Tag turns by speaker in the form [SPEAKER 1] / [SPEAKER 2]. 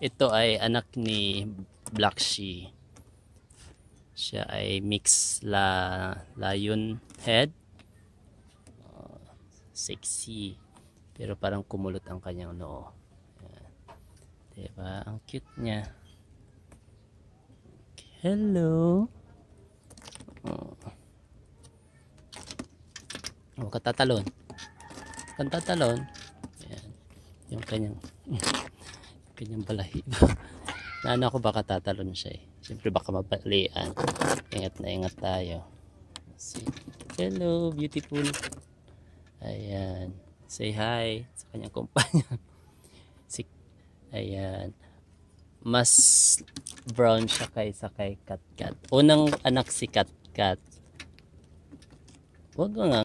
[SPEAKER 1] Ito ay anak ni Black Sea. Siya ay mix la lion head. Uh, sexy. Pero parang kumulot ang kanyang noo. Ayan. Diba? Ang cute niya.
[SPEAKER 2] Hello. Oh.
[SPEAKER 1] Oh, katatalon.
[SPEAKER 2] Kantatalon.
[SPEAKER 1] Ayan. Yung kanyang... kanyang balahibo. Naano ako baka tatalon siya eh. Siyempre baka mabalian. Ingat na ingat tayo. See.
[SPEAKER 2] Hello, beautiful.
[SPEAKER 1] Ayan. Say hi sa kanyang kumpanya. Si Ayan. Mas brown siya kaysa kay Katkat. Unang anak si Katkat. Huwag nga